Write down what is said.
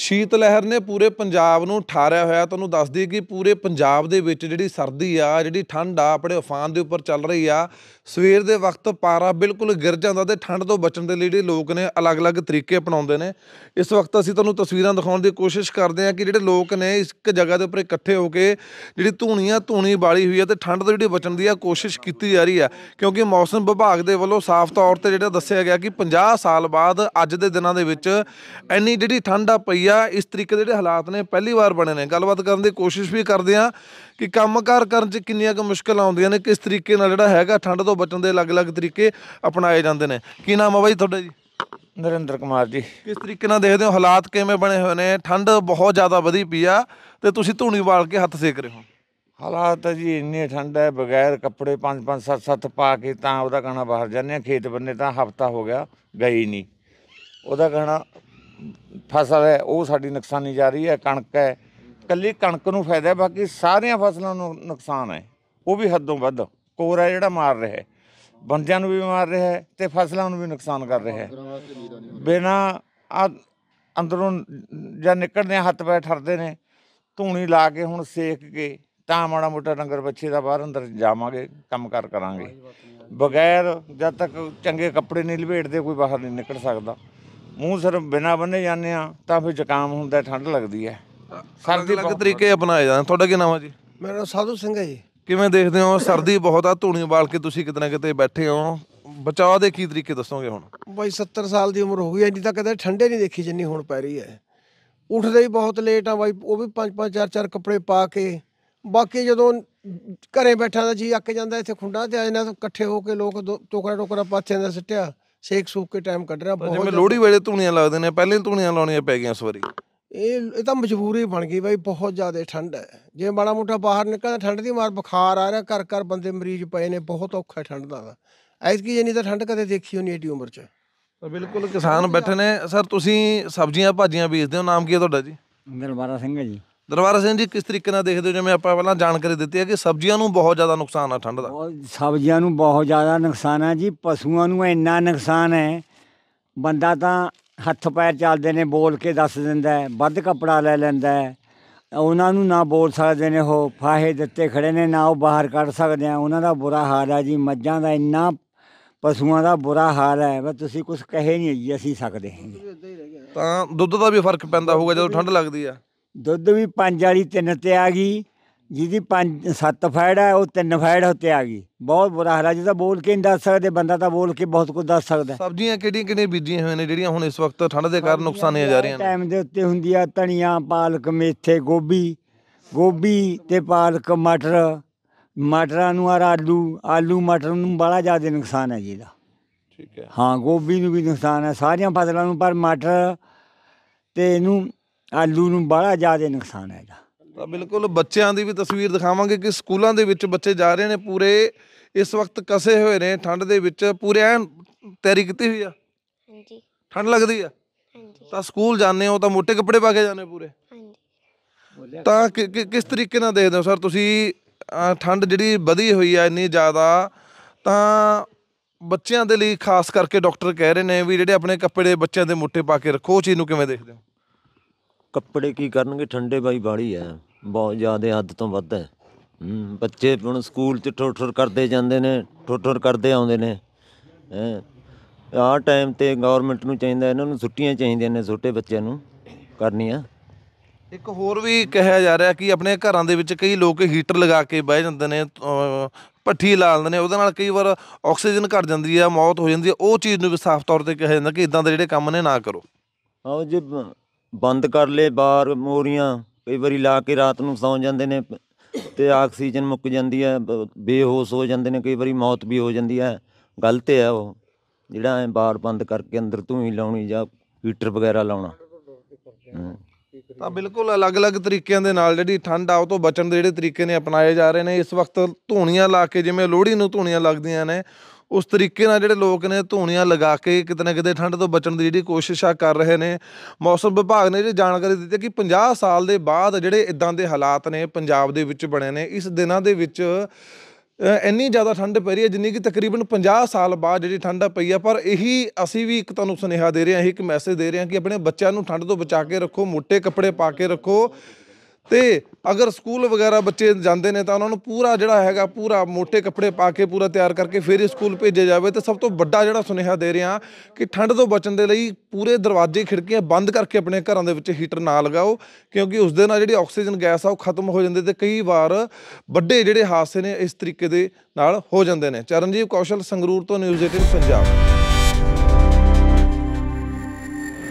ਸ਼ੀਤ ਲਹਿਰ ਨੇ ਪੂਰੇ ਪੰਜਾਬ ਨੂੰ ਠਾਰਿਆ ਹੋਇਆ ਤੁਹਾਨੂੰ ਦੱਸਦੀ ਕਿ ਪੂਰੇ ਪੰਜਾਬ ਦੇ ਵਿੱਚ ਜਿਹੜੀ ਸਰਦੀ ਆ ਜਿਹੜੀ ਠੰਡ ਆ ਆਪਣੇ ਉਫਾਨ ਦੇ ਉੱਪਰ ਚੱਲ ਰਹੀ ਆ ਸਵੇਰ ਦੇ ਵਕਤ ਪਾਰਾ ਬਿਲਕੁਲ ਗਿਰ ਜਾਂਦਾ ਤੇ ਠੰਡ ਤੋਂ ਬਚਣ ਦੇ ਲਈ ਜਿਹੜੇ ਲੋਕ ਨੇ ਅਲੱਗ-ਅਲੱਗ ਤਰੀਕੇ ਅਪਣਾਉਂਦੇ ਨੇ ਇਸ ਵਕਤ ਅਸੀਂ ਤੁਹਾਨੂੰ ਤਸਵੀਰਾਂ ਦਿਖਾਉਣ ਦੀ ਕੋਸ਼ਿਸ਼ ਕਰਦੇ ਹਾਂ ਕਿ ਜਿਹੜੇ ਲੋਕ ਨੇ ਇੱਕ ਜਗ੍ਹਾ ਦੇ ਉੱਪਰ ਇਕੱਠੇ ਹੋ ਕੇ ਜਿਹੜੀ ਧੂਣੀਆਂ ਧੂਣੀ ਬਾਲੀ ਹੋਈ ਆ ਤੇ ਠੰਡ ਤੋਂ ਜਿਹੜੀ ਬਚਣ ਦੀ ਆ ਕੋਸ਼ਿਸ਼ ਕੀਤੀ ਜਾ ਰਹੀ ਆ ਕਿਉਂਕਿ ਮੌਸਮ ਵਿਭਾਗ ਦੇ ਵੱਲੋਂ ਸਾਫ਼ ਤੌਰ ਤੇ ਜਿਹੜਾ ਦੱਸਿਆ ਗਿਆ ਕਿ 50 ਸਾਲ ਬਾਅਦ ਅੱਜ ਦੇ ਦਿਨਾਂ ਦੇ ਵਿੱਚ ਇੰਨੀ ਜਿਹੜੀ ਠੰਡ ਆ ਪਈ ਆ ਇਸ ਤਰੀਕੇ ਦੇ ਜਿਹੜੇ ਹਾਲਾਤ ਨੇ ਪਹਿਲੀ ਵਾਰ ਬਣੇ ਨੇ ਗੱਲਬਾਤ ਕਰਨ ਦੀ ਕੋਸ਼ਿਸ਼ ਵੀ ਕਰਦੇ ਆ ਕਿ ਕੰਮਕਾਰ ਕਰਨ 'ਚ ਕਿੰਨੀਆਂ ਕੁ ਮੁਸ਼ਕਲਾਂ ਆਉਂਦੀਆਂ ਨੇ ਕਿਸ ਤਰੀਕੇ ਨਾਲ ਜਿਹੜਾ ਹੈਗਾ ਠੰਡ ਤੋਂ ਬਚਣ ਦੇ ਅਲੱਗ-ਅਲੱਗ ਤਰੀਕੇ ਅਪਣਾਏ ਜਾਂਦੇ ਨੇ ਕੀ ਨਾਮ ਆ ਬਾਈ ਤੁਹਾਡਾ ਜੀ ਨਰਿੰਦਰ ਕੁਮਾਰ ਜੀ ਕਿਸ ਤਰੀਕੇ ਨਾਲ ਦੇਖਦੇ ਹੋ ਹਾਲਾਤ ਕਿਵੇਂ ਬਣੇ ਹੋਏ ਨੇ ਠੰਡ ਬਹੁਤ ਜ਼ਿਆਦਾ ਵਧੀ ਪਈ ਆ ਤੇ ਤੁਸੀਂ ਧੂਣੀ ਵਾਲ ਕੇ ਹੱਥ ਸੇਕ ਰਹੇ ਹੋ ਹਾਲਾਤ ਜੀ ਇੰਨੇ ਠੰਡ ਹੈ ਬਗੈਰ ਕੱਪੜੇ 5 5 7 7 ਪਾ ਕੇ ਤਾਂ ਉਹਦਾ ਗਾਣਾ ਬਾਹਰ ਜਾਂਦੇ ਆ ਖੇਤ ਬੰਨੇ ਤਾਂ ਹਫਤਾ ਹੋ ਗਿਆ ਗਈ ਨਹੀਂ ਉਹਦਾ ਗਾਣਾ ਫਸਲ ਹੈ ਉਹ ਸਾਡੀ ਨੁਕਸਾਨੀ ਜਾ ਰਹੀ ਹੈ ਕਣਕ ਹੈ ਕੱਲੀ ਕਣਕ ਨੂੰ ਫਾਇਦਾ ਬਾਕੀ ਸਾਰੀਆਂ ਫਸਲਾਂ ਨੂੰ ਨੁਕਸਾਨ ਹੈ ਉਹ ਵੀ ਹੱਦੋਂ ਵੱਧ ਕੋਰਾ ਜਿਹੜਾ ਮਾਰ ਰਿਹਾ ਹੈ ਬੰਦਿਆਂ ਨੂੰ ਵੀ ਮਾਰ ਰਿਹਾ ਹੈ ਤੇ ਫਸਲਾਂ ਨੂੰ ਵੀ ਨੁਕਸਾਨ ਕਰ ਰਿਹਾ ਹੈ ਬਿਨਾ ਅੰਦਰੋਂ ਜਾਂ ਨਿਕਲਦੇ ਹੱਥ ਪੈ ਠਰਦੇ ਨੇ ਧੂਣੀ ਲਾ ਕੇ ਹੁਣ ਸੇਕ ਕੇ ਤਾਂ ਮਾੜਾ ਮੋਟਾ ਡੰਗਰ ਬੱਚੇ ਦਾ ਬਾਹਰ ਅੰਦਰ ਜਾਵਾਂਗੇ ਕੰਮ ਕਰ ਕਰਾਂਗੇ ਬਗੈਰ ਜਦ ਤੱਕ ਚੰਗੇ ਕੱਪੜੇ ਨਹੀਂ ਲਪੇਟਦੇ ਕੋਈ ਬਾਹਰ ਨਹੀਂ ਨਿਕਲ ਸਕਦਾ ਮੂੰਹ ਸਿਰ ਬਿਨਾ ਬੰਨੇ ਜਾਂਦੇ ਆ ਤਾਂ ਫਿਰ ਜ਼ੁਕਾਮ ਹੁੰਦਾ ਠੰਡ ਲੱਗਦੀ ਹੈ ਸਰਦੀ ਲੱਗ ਤਰੀਕੇ ਅਪਣਾਏ ਜਾਂਦੇ ਤੁਹਾਡਾ ਕੀ ਨਾਮ ਹੈ ਜੀ ਮੇਰਾ ਨਾਮ ਸਾਧੂ ਸਿੰਘ ਹੈ ਜੀ ਕਿਵੇਂ ਦੇਖਦੇ ਹੋ ਸਰਦੀ ਬਹੁਤ ਆ ਧੂਣੀ ਬਾਲ ਕੇ ਤੁਸੀਂ ਕਿਤਨਾ ਕਿਤੇ ਬੈਠੇ ਹੋ ਬਚਾਅ ਦੇ ਕੀ ਤਰੀਕੇ ਦੱਸੋਗੇ ਹੁਣ ਬਾਈ 70 ਸਾਲ ਦੀ ਉਮਰ ਹੋ ਗਈ ਐਂਦੀ ਤਾਂ ਕਦੇ ਠੰਡੇ ਨਹੀਂ ਦੇਖੀ ਜਿੰਨੀ ਹੁਣ ਪੈ ਰਹੀ ਹੈ ਉੱਠਦੇ ਹੀ ਬਹੁਤ ਲੇਟ ਆ ਬਾਈ ਉਹ ਵੀ ਪੰਜ ਪੰਜ ਚਾਰ ਚਾਰ ਕੱਪੜੇ ਪਾ ਕੇ ਬਾਕੀ ਜਦੋਂ ਘਰੇ ਬੈਠਾ ਤਾਂ ਜੀ ਅੱਕ ਜਾਂਦਾ ਇੱਥੇ ਖੁੰਡਾ ਤੇ ਆ ਜਾਂਦਾ ਇਕੱਠੇ ਹੋ ਕੇ ਲੋਕ ਟੋਕਰਾ ਟੋਕਰਾ ਪਾਛੇ ਦਾ ਸਿੱਟਿਆ ਸੇਕ ਸੂਕ ਕੇ ਟਾਈਮ ਕੱਢ ਰਿਹਾ ਬਹੁਤ ਜਿਵੇਂ ਲੋੜੀ ਵੇਲੇ ਧੂਣੀਆਂ ਲੱਗਦੇ ਨੇ ਪਹਿਲੇ ਧੂਣੀਆਂ ਲਾਉਣੀਆਂ ਪੈ ਗਈਆਂ ਇਸ ਵਾਰੀ ਇਹ ਇਹ ਤਾਂ ਮਜਬੂਰੀ ਬਣ ਗਈ ਬਾਈ ਬਹੁਤ ਜ਼ਿਆਦਾ ਠੰਡ ਹੈ ਜੇ ਮਾੜਾ ਮੋਟਾ ਬਾਹਰ ਨਿਕਲਦਾ ਠੰਡ ਦੀ ਮਾਰ ਬੁਖਾਰ ਆ ਰਿਹਾ ਘਰ ਘਰ ਬੰਦੇ ਮਰੀਜ਼ ਪਏ ਨੇ ਬਹੁਤ ਔਖਾ ਠੰਡ ਦਾ ਐਸ ਕੀ ਜਨੀ ਤਾਂ ਠੰਡ ਕਦੇ ਦੇਖੀ ਹੋਣੀ ਏਡੀ ਉਮਰ 'ਚ ਤਾਂ ਬਿਲਕੁਲ ਕਿਸਾਨ ਬੈਠੇ ਨੇ ਸਰ ਤੁਸੀਂ ਸਬਜ਼ੀਆਂ ਭਾਜੀਆਂ ਵੇਚਦੇ ਹੋ ਨਾਮ ਕੀ ਹੈ ਤੁਹਾਡਾ ਜੀ ਦਿਲਬਾਰਾ ਸਿੰਘ ਹੈ ਜੀ ਦਰਬਾਰਾ ਸਿੰਘ ਜੀ ਕਿਸ ਤਰੀਕੇ ਨਾਲ ਦੇਖਦੇ ਹੋ ਜਿਵੇਂ ਆਪਾਂ ਪਹਿਲਾਂ ਜਾਣਕਾਰੀ ਦਿੱਤੀ ਹੈ ਕਿ ਸਬਜ਼ੀਆਂ ਨੂੰ ਬਹੁਤ ਜ਼ਿਆਦਾ ਨੁਕਸਾਨ ਆ ਠੰਡ ਦਾ ਸਬਜ਼ੀਆਂ ਨੂੰ ਬਹੁਤ ਜ਼ਿਆਦਾ ਨੁਕਸਾਨ ਆ ਜੀ ਪਸ਼ੂਆਂ ਨੂੰ ਇੰਨਾ ਨੁਕਸਾਨ ਹੈ ਬੰਦਾ ਤਾਂ ਹੱਥ ਪੈਰ ਚੱਲਦੇ ਨੇ ਬੋਲ ਕੇ ਦੱਸ ਦਿੰਦਾ ਹੈ ਵੱਧ ਕੱਪੜਾ ਲੈ ਲੈਂਦਾ ਹੈ ਉਹਨਾਂ ਨੂੰ ਨਾ ਬੋਲ ਸਕਦੇ ਨੇ ਉਹ ਫਾਹੇ ਦਿੱਤੇ ਖੜੇ ਨੇ ਨਾ ਉਹ ਬਾਹਰ ਕੱਢ ਸਕਦੇ ਆ ਉਹਨਾਂ ਦਾ ਬੁਰਾ ਹਾਲ ਆ ਜੀ ਮੱਝਾਂ ਦਾ ਇੰਨਾ ਪਸ਼ੂਆਂ ਦਾ ਬੁਰਾ ਹਾਲ ਹੈ ਬਸ ਤੁਸੀਂ ਕੁਝ ਕਹੇ ਨਹੀਂ ਜੀ ਅਸੀਂ ਸਕਦੇ ਹਾਂ ਤਾਂ ਦੁੱਧ ਦਾ ਵੀ ਫਰਕ ਪੈਂਦਾ ਹੋਊਗਾ ਜਦੋਂ ਠੰਡ ਲੱਗਦੀ ਆ ਦੁੱਧ ਵੀ ਪੰਜ ਵਾਲੀ ਤਿੰਨ ਤੇ ਆ ਗਈ ਜਿਹਦੀ ਪੰਜ ਸੱਤ ਫੈੜ ਹੈ ਉਹ ਤਿੰਨ ਫੈੜ ਉੱਤੇ ਆ ਗਈ ਬਹੁਤ ਬੁਰਾ ਹਾਲ ਹੈ ਜੀ ਤਾਂ ਬੋਲ ਕੇ ਨਹੀਂ ਦੱਸ ਸਕਦੇ ਬੰਦਾ ਤਾਂ ਬੋਲ ਕੇ ਬਹੁਤ ਕੁਝ ਦੱਸ ਸਕਦਾ ਸਬਜ਼ੀਆਂ ਕਿਹੜੀਆਂ ਕਿਹੜੀਆਂ ਬੀਜੀਆਂ ਹੋਈਆਂ ਨੇ ਜਿਹੜੀਆਂ ਹੁਣ ਇਸ ਵਕਤ ਠੰਡ ਦੇ ਕਾਰਨ ਨੁਕਸਾਨੀਆਂ ਜਾ ਰਹੀਆਂ ਨੇ ਟਾਈਮ ਦੇ ਉੱਤੇ ਹੁੰਦੀ ਆ ਤਣੀਆਂ ਪਾਲਕ ਮੇਥੇ ਗੋਭੀ ਗੋਭੀ ਤੇ ਪਾਲਕ ਮਟਰ ਮਟਰਾਂ ਨੂੰ ਆ ਆਲੂ ਆਲੂ ਮਟਰ ਨੂੰ ਬੜਾ ਜ਼ਿਆਦਾ ਨੁਕਸਾਨ ਹੈ ਜੀ ਦਾ ਠੀਕ ਹੈ ਹਾਂ ਗੋਭੀ ਨੂੰ ਵੀ ਨੁਕਸਾਨ ਹੈ ਸਾਰੀਆਂ ਫਸਲਾਂ ਨੂੰ ਪਰ ਮਟਰ ਤੇ ਇਹਨੂੰ ਆਲੂ ਨੂੰ ਬੜਾ ਜ਼ਿਆਦਾ ਨੁਕਸਾਨ ਹੈ ਇਹਦਾ ਤਾਂ ਬਿਲਕੁਲ ਬੱਚਿਆਂ ਦੀ ਵੀ ਤਸਵੀਰ ਦਿਖਾਵਾਂਗੇ ਕਿ ਸਕੂਲਾਂ ਦੇ ਵਿੱਚ ਬੱਚੇ ਜਾ ਰਹੇ ਨੇ ਪੂਰੇ ਇਸ ਵਕਤ ਕਸੇ ਹੋਏ ਨੇ ਠੰਡ ਦੇ ਵਿੱਚ ਪੂਰੇ ਐਨ ਤਿਆਰੀ ਕੀਤੀ ਹੋਈ ਆ ਹਾਂਜੀ ਠੰਡ ਲੱਗਦੀ ਆ ਹਾਂਜੀ ਤਾਂ ਸਕੂਲ ਜਾਂਦੇ ਹੋ ਤਾਂ ਮੋٹے ਕੱਪੜੇ ਪਾ ਕੇ ਜਾਂਦੇ ਪੂਰੇ ਹਾਂਜੀ ਤਾਂ ਕਿਸ ਤਰੀਕੇ ਨਾਲ ਦੇਖਦੇ ਹੋ ਸਰ ਤੁਸੀਂ ਠੰਡ ਜਿਹੜੀ ਵਧੀ ਹੋਈ ਆ ਇੰਨੀ ਜ਼ਿਆਦਾ ਤਾਂ ਬੱਚਿਆਂ ਦੇ ਲਈ ਖਾਸ ਕਰਕੇ ਡਾਕਟਰ ਕਹਿ ਰਹੇ ਨੇ ਵੀ ਜਿਹੜੇ ਆਪਣੇ ਕੱਪੜੇ ਬੱਚਿਆਂ ਦੇ ਮੋٹے ਪਾ ਕੇ ਰੱਖੋ ਉਹ ਚੀਜ਼ ਨੂੰ ਕਿਵੇਂ ਦੇਖਦੇ ਹੋ ਕੱਪੜੇ ਕੀ ਕਰਨਗੇ ਠੰਡੇ ਬਾਈ ਬਾੜੀ ਐ ਬਹੁਤ ਜ਼ਿਆਦਾ ਹੱਦ ਤੋਂ ਵੱਧ ਐ ਬੱਚੇ ਹੁਣ ਸਕੂਲ 'ਚ ਠੋਠਰ ਕਰਦੇ ਜਾਂਦੇ ਨੇ ਠੋਠਰ ਕਰਦੇ ਆਉਂਦੇ ਨੇ ਆ ਟਾਈਮ ਤੇ ਗਵਰਨਮੈਂਟ ਨੂੰ ਚਾਹੀਦਾ ਇਹਨਾਂ ਨੂੰ ਛੁੱਟੀਆਂ ਚਾਹੀਦੀਆਂ ਨੇ ਛੋਟੇ ਬੱਚਿਆਂ ਨੂੰ ਕਰਨੀਆਂ ਇੱਕ ਹੋਰ ਵੀ ਕਿਹਾ ਜਾ ਰਿਹਾ ਕਿ ਆਪਣੇ ਘਰਾਂ ਦੇ ਵਿੱਚ ਕਈ ਲੋਕ ਹੀਟਰ ਲਗਾ ਕੇ ਬਹਿ ਜਾਂਦੇ ਨੇ ਪੱਠੀ ਲਾ ਲੈਂਦੇ ਨੇ ਉਹਦੇ ਨਾਲ ਕਈ ਵਾਰ ਆਕਸੀਜਨ ਘਟ ਜਾਂਦੀ ਆ ਮੌਤ ਹੋ ਜਾਂਦੀ ਆ ਉਹ ਚੀਜ਼ ਨੂੰ ਵੀ ਸਾਫ਼ ਤੌਰ ਤੇ ਕਿਹਾ ਜਾਂਦਾ ਕਿ ਇਦਾਂ ਦੇ ਜਿਹੜੇ ਕੰਮ ਨੇ ਨਾ ਕਰੋ ਆਓ ਜੀ ਬੰਦ ਕਰ ਲੇ ਬਾਰ ਮੋਰੀਆਂ ਕਈ ਵਾਰੀ ਲਾ ਕੇ ਰਾਤ ਨੂੰ ਸੌਂ ਜਾਂਦੇ ਨੇ ਤੇ ਆਕਸੀਜਨ ਮੁੱਕ ਜਾਂਦੀ ਹੈ ਬੇਹੋਸ਼ ਹੋ ਜਾਂਦੇ ਨੇ ਕਈ ਵਾਰੀ ਮੌਤ ਵੀ ਹੋ ਜਾਂਦੀ ਹੈ ਗਲਤ ਹੈ ਉਹ ਜਿਹੜਾ ਐ ਬਾਰ ਬੰਦ ਕਰਕੇ ਅੰਦਰ ਧੂਈ ਲਾਉਣੀ ਜਾਂ ਹੀਟਰ ਵਗੈਰਾ ਲਾਉਣਾ ਤਾਂ ਬਿਲਕੁਲ ਅਲੱਗ-ਅਲੱਗ ਤਰੀਕਿਆਂ ਦੇ ਨਾਲ ਜਿਹੜੀ ਠੰਡ ਆ ਉਹ ਤੋਂ ਬਚਣ ਦੇ ਜਿਹੜੇ ਤਰੀਕੇ ਨੇ ਅਪਣਾਏ ਜਾ ਰਹੇ ਨੇ ਇਸ ਵਕਤ ਧੂਣੀਆਂ ਲਾ ਕੇ ਜਿਵੇਂ ਲੋਹੜੀ ਨੂੰ ਧੂਣੀਆਂ ਲੱਗਦੀਆਂ ਨੇ ਉਸ ਤਰੀਕੇ ਨਾਲ ਜਿਹੜੇ ਲੋਕ ਨੇ ਧੂਣੀਆਂ ਲਗਾ ਕੇ ਕਿਤੇ ਨਾ ਕਿਤੇ ਠੰਡ ਤੋਂ ਬਚਣ ਦੀ ਜਿਹੜੀ ਕੋਸ਼ਿਸ਼ਾਂ ਕਰ ਰਹੇ ਨੇ ਮੌਸਮ ਵਿਭਾਗ ਨੇ ਜੇ ਜਾਣਕਾਰੀ ਦਿੱਤੀ ਕਿ 50 ਸਾਲ ਦੇ ਬਾਅਦ ਜਿਹੜੇ ਇਦਾਂ ਦੇ ਹਾਲਾਤ ਨੇ ਪੰਜਾਬ ਦੇ ਵਿੱਚ ਬਣੇ ਨੇ ਇਸ ਦਿਨਾਂ ਦੇ ਵਿੱਚ ਇੰਨੀ ਜ਼ਿਆਦਾ ਠੰਡ ਪੈ ਰਹੀ ਹੈ ਜਿੰਨੀ ਕਿ ਤਕਰੀਬਨ 50 ਸਾਲ ਬਾਅਦ ਜਿਹੜੀ ਠੰਡ ਪਈ ਆ ਪਰ ਇਹੀ ਅਸੀਂ ਵੀ ਇੱਕ ਤੁਹਾਨੂੰ ਸੁਨੇਹਾ ਦੇ ਰਹੇ ਹਾਂ ਇੱਕ ਮੈਸੇਜ ਦੇ ਰਹੇ ਹਾਂ ਕਿ ਆਪਣੇ ਬੱਚਿਆਂ ਨੂੰ ਠੰਡ ਤੋਂ ਬਚਾ ਕੇ ਰੱਖੋ ਮੋٹے ਕੱਪੜੇ ਪਾ ਕੇ ਰੱਖੋ ਤੇ ਅਗਰ ਸਕੂਲ ਵਗੈਰਾ ਬੱਚੇ ਜਾਂਦੇ ਨੇ ਤਾਂ ਉਹਨਾਂ ਨੂੰ ਪੂਰਾ ਜਿਹੜਾ ਹੈਗਾ ਪੂਰਾ ਮੋٹے ਕੱਪੜੇ ਪਾ ਕੇ ਪੂਰਾ ਤਿਆਰ ਕਰਕੇ ਫਿਰ ਹੀ ਸਕੂਲ ਭੇਜਿਆ ਜਾਵੇ ਤੇ ਸਭ ਤੋਂ ਵੱਡਾ ਜਿਹੜਾ ਸੁਨੇਹਾ ਦੇ ਰਿਹਾ ਕਿ ਠੰਡ ਤੋਂ ਬਚਣ ਦੇ ਲਈ ਪੂਰੇ ਦਰਵਾਜ਼ੇ ਖਿੜਕੀਆਂ ਬੰਦ ਕਰਕੇ ਆਪਣੇ ਘਰਾਂ ਦੇ ਵਿੱਚ ਹੀਟਰ ਨਾ ਲਗਾਓ ਕਿਉਂਕਿ ਉਸ ਦੇ ਨਾਲ ਜਿਹੜੀ ਆਕਸੀਜਨ ਗੈਸ ਆ ਉਹ ਖਤਮ ਹੋ ਜਾਂਦੀ ਤੇ ਕਈ ਵਾਰ ਵੱਡੇ ਜਿਹੜੇ ਹਾਦਸੇ ਨੇ ਇਸ ਤਰੀਕੇ ਦੇ ਨਾਲ ਹੋ ਜਾਂਦੇ ਨੇ ਚਰਨਜੀਤ ਕੌਸ਼ਲ ਸੰਗਰੂਰ ਤੋਂ ਨਿਊਜ਼ 18 ਪੰਜਾਬ